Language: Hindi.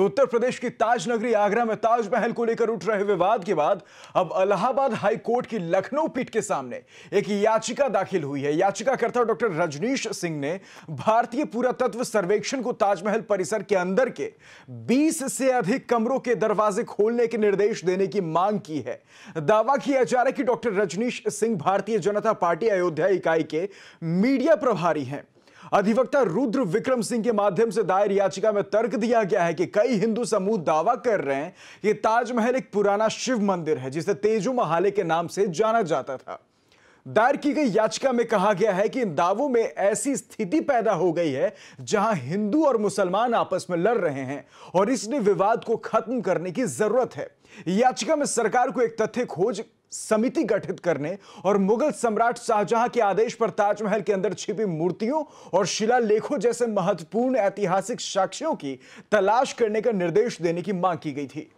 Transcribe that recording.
तो उत्तर प्रदेश की ताजनगरी आगरा में ताजमहल को लेकर उठ रहे विवाद के बाद अब हाई हाईकोर्ट की लखनऊ पीठ के सामने एक याचिका दाखिल हुई है याचिकाकर्ता डॉक्टर रजनीश सिंह ने भारतीय पुरातत्व सर्वेक्षण को ताजमहल परिसर के अंदर के 20 से अधिक कमरों के दरवाजे खोलने के निर्देश देने की मांग की है दावा किया जा रहा है कि डॉक्टर रजनीश सिंह भारतीय जनता पार्टी अयोध्या इकाई के मीडिया प्रभारी हैं अधिवक्ता रुद्र विक्रम सिंह के माध्यम से दायर याचिका में तर्क दिया गया है कि कई हिंदू समूह दावा कर रहे हैं कि ताजमहल एक पुराना शिव मंदिर है जिसे तेजू महाले के नाम से जाना जाता था दायर की गई याचिका में कहा गया है कि इन दावों में ऐसी स्थिति पैदा हो गई है जहां हिंदू और मुसलमान आपस में लड़ रहे हैं और इसलिए विवाद को खत्म करने की जरूरत है याचिका में सरकार को एक तथ्य खोज समिति गठित करने और मुगल सम्राट शाहजहां के आदेश पर ताजमहल के अंदर छिपी मूर्तियों और शिलालेखों जैसे महत्वपूर्ण ऐतिहासिक साक्ष्यों की तलाश करने का निर्देश देने की मांग की गई थी